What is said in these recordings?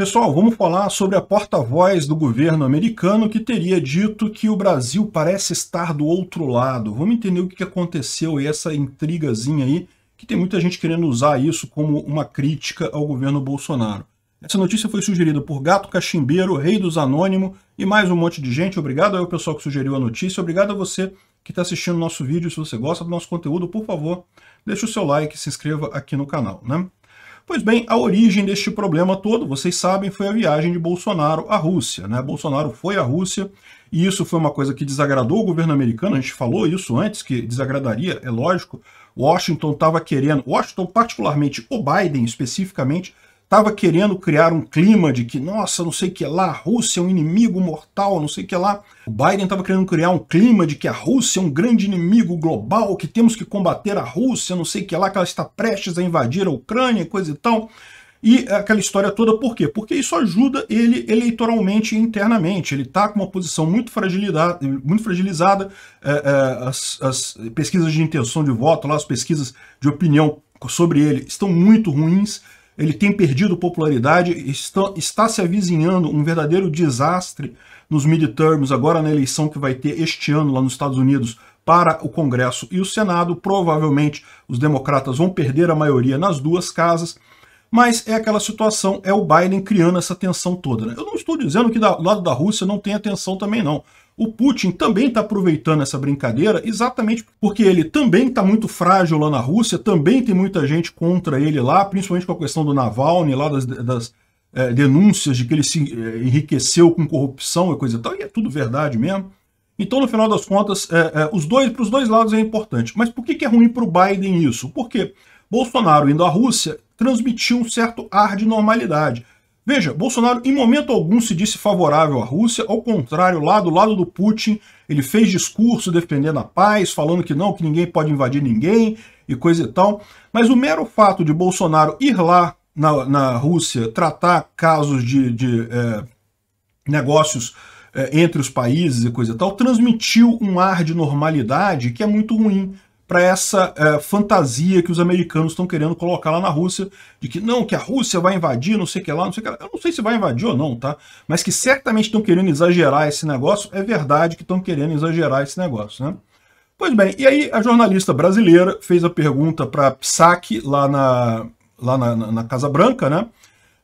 Pessoal, vamos falar sobre a porta-voz do governo americano que teria dito que o Brasil parece estar do outro lado. Vamos entender o que aconteceu e essa intrigazinha aí, que tem muita gente querendo usar isso como uma crítica ao governo Bolsonaro. Essa notícia foi sugerida por Gato Cachimbeiro, Rei dos Anônimos e mais um monte de gente. Obrigado ao pessoal que sugeriu a notícia. Obrigado a você que está assistindo o nosso vídeo. Se você gosta do nosso conteúdo, por favor, deixe o seu like e se inscreva aqui no canal. Né? Pois bem, a origem deste problema todo, vocês sabem, foi a viagem de Bolsonaro à Rússia. Né? Bolsonaro foi à Rússia e isso foi uma coisa que desagradou o governo americano. A gente falou isso antes, que desagradaria, é lógico. Washington estava querendo, Washington, particularmente o Biden especificamente, estava querendo criar um clima de que, nossa, não sei o que lá, a Rússia é um inimigo mortal, não sei o que lá. O Biden estava querendo criar um clima de que a Rússia é um grande inimigo global, que temos que combater a Rússia, não sei o que lá, que ela está prestes a invadir a Ucrânia, coisa e tal. E aquela história toda, por quê? Porque isso ajuda ele eleitoralmente e internamente. Ele está com uma posição muito, muito fragilizada. É, é, as, as pesquisas de intenção de voto, lá, as pesquisas de opinião sobre ele estão muito ruins ele tem perdido popularidade, está, está se avizinhando um verdadeiro desastre nos midterms, agora na eleição que vai ter este ano lá nos Estados Unidos para o Congresso e o Senado. Provavelmente os democratas vão perder a maioria nas duas casas. Mas é aquela situação, é o Biden criando essa tensão toda. Né? Eu não estou dizendo que do lado da Rússia não tem tensão também, não. O Putin também está aproveitando essa brincadeira exatamente porque ele também está muito frágil lá na Rússia, também tem muita gente contra ele lá, principalmente com a questão do Navalny, lá das, das é, denúncias de que ele se é, enriqueceu com corrupção e coisa e tal, e é tudo verdade mesmo. Então, no final das contas, é, é, os dois, para os dois lados é importante. Mas por que, que é ruim para o Biden isso? Porque Bolsonaro indo à Rússia transmitiu um certo ar de normalidade. Veja, Bolsonaro em momento algum se disse favorável à Rússia, ao contrário, lá do lado do Putin, ele fez discurso defendendo a paz, falando que não, que ninguém pode invadir ninguém e coisa e tal. Mas o mero fato de Bolsonaro ir lá na, na Rússia tratar casos de, de é, negócios é, entre os países e coisa e tal, transmitiu um ar de normalidade que é muito ruim para essa é, fantasia que os americanos estão querendo colocar lá na Rússia, de que não, que a Rússia vai invadir, não sei o que lá, não sei o que lá. Eu não sei se vai invadir ou não, tá? Mas que certamente estão querendo exagerar esse negócio, é verdade que estão querendo exagerar esse negócio, né? Pois bem, e aí a jornalista brasileira fez a pergunta para Psaki lá na, lá na, na Casa Branca, né?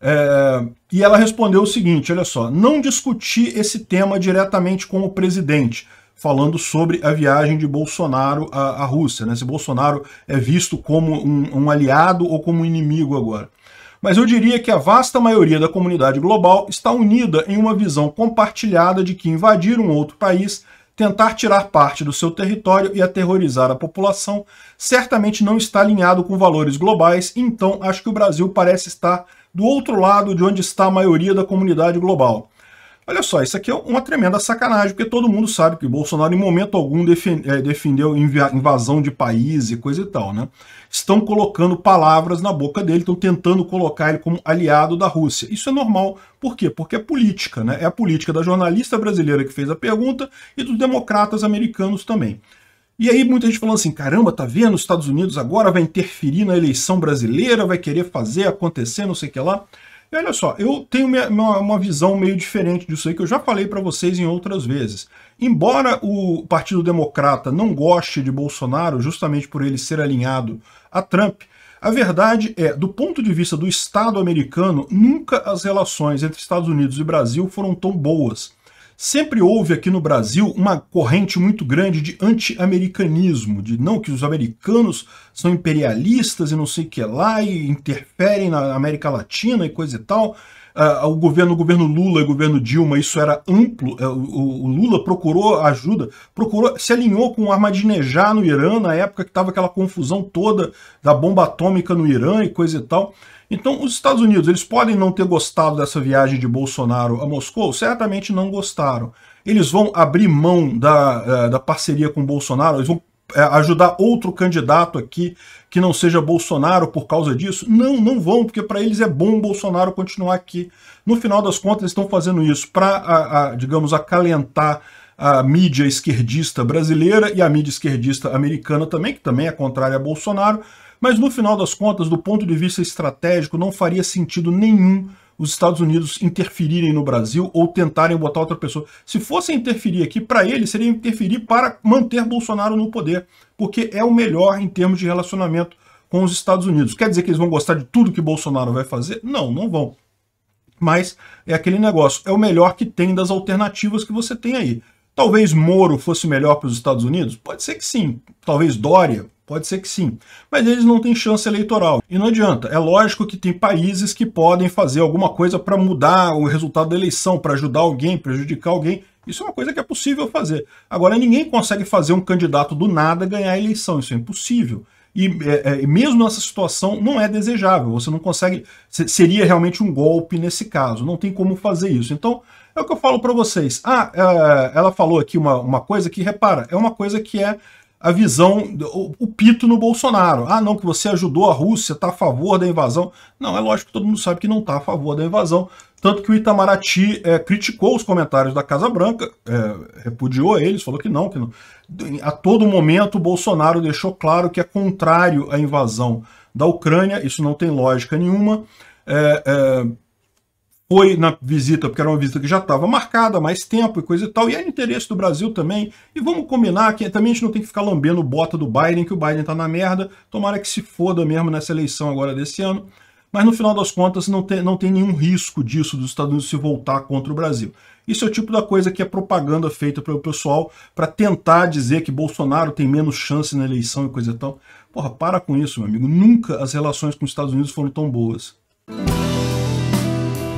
É, e ela respondeu o seguinte, olha só, não discuti esse tema diretamente com o presidente, falando sobre a viagem de Bolsonaro à, à Rússia, né? se Bolsonaro é visto como um, um aliado ou como um inimigo agora. Mas eu diria que a vasta maioria da comunidade global está unida em uma visão compartilhada de que invadir um outro país tentar tirar parte do seu território e aterrorizar a população certamente não está alinhado com valores globais, então acho que o Brasil parece estar do outro lado de onde está a maioria da comunidade global. Olha só, isso aqui é uma tremenda sacanagem, porque todo mundo sabe que o Bolsonaro em momento algum eh, defendeu invasão de país e coisa e tal, né? Estão colocando palavras na boca dele, estão tentando colocar ele como aliado da Rússia. Isso é normal. Por quê? Porque é política, né? É a política da jornalista brasileira que fez a pergunta e dos democratas americanos também. E aí muita gente falando assim, caramba, tá vendo? Os Estados Unidos agora vai interferir na eleição brasileira, vai querer fazer acontecer, não sei o que lá. E olha só, eu tenho minha, uma, uma visão meio diferente disso aí, que eu já falei para vocês em outras vezes. Embora o Partido Democrata não goste de Bolsonaro, justamente por ele ser alinhado a Trump, a verdade é, do ponto de vista do Estado americano, nunca as relações entre Estados Unidos e Brasil foram tão boas. Sempre houve aqui no Brasil uma corrente muito grande de anti-americanismo, de não que os americanos são imperialistas e não sei o que lá, e interferem na América Latina e coisa e tal uh, o governo, o governo Lula e o governo Dilma, isso era amplo. Uh, o, o, Lula procurou ajuda, procurou, se alinhou com o armadinejá no Irã, na época que estava aquela confusão toda da bomba atômica no Irã e coisa e tal. Então, os Estados Unidos, eles podem não ter gostado dessa viagem de Bolsonaro a Moscou? Certamente não gostaram. Eles vão abrir mão da, eh, da parceria com Bolsonaro? Eles vão é, ajudar outro candidato aqui que não seja Bolsonaro por causa disso? Não, não vão, porque para eles é bom Bolsonaro continuar aqui. No final das contas, eles estão fazendo isso para, digamos, acalentar a mídia esquerdista brasileira e a mídia esquerdista americana também, que também é contrária a Bolsonaro, mas no final das contas, do ponto de vista estratégico, não faria sentido nenhum os Estados Unidos interferirem no Brasil ou tentarem botar outra pessoa. Se fossem interferir aqui, para ele seria interferir para manter Bolsonaro no poder, porque é o melhor em termos de relacionamento com os Estados Unidos. Quer dizer que eles vão gostar de tudo que Bolsonaro vai fazer? Não, não vão. Mas é aquele negócio, é o melhor que tem das alternativas que você tem aí. Talvez Moro fosse melhor para os Estados Unidos? Pode ser que sim. Talvez Dória, Pode ser que sim, mas eles não têm chance eleitoral. E não adianta, é lógico que tem países que podem fazer alguma coisa para mudar o resultado da eleição, para ajudar alguém, prejudicar alguém. Isso é uma coisa que é possível fazer. Agora, ninguém consegue fazer um candidato do nada ganhar a eleição, isso é impossível. E é, é, mesmo nessa situação não é desejável, você não consegue, seria realmente um golpe nesse caso, não tem como fazer isso. Então, é o que eu falo para vocês. Ah, é, ela falou aqui uma, uma coisa que, repara, é uma coisa que é a visão, o, o, pito no Bolsonaro. Ah, não, que você ajudou a Rússia, está a favor da invasão. Não, é lógico que todo mundo sabe que não está a favor da invasão. Tanto que o Itamaraty é, criticou os comentários da Casa Branca, é, repudiou eles, falou que não, que não. A todo momento, o Bolsonaro deixou claro que é contrário à invasão da Ucrânia, isso não tem lógica nenhuma. É, é foi na visita, porque era uma visita que já estava marcada há mais tempo e coisa e tal, e é interesse do Brasil também. E vamos combinar que também a gente não tem que ficar lambendo bota do Biden, que o Biden está na merda, tomara que se foda mesmo nessa eleição agora desse ano. Mas no final das contas não tem, não tem nenhum risco disso dos Estados Unidos se voltar contra o Brasil. Isso é o tipo da coisa que é propaganda feita pelo pessoal para tentar dizer que Bolsonaro tem menos chance na eleição e coisa e tal. Porra, para com isso, meu amigo. Nunca as relações com os Estados Unidos foram tão boas.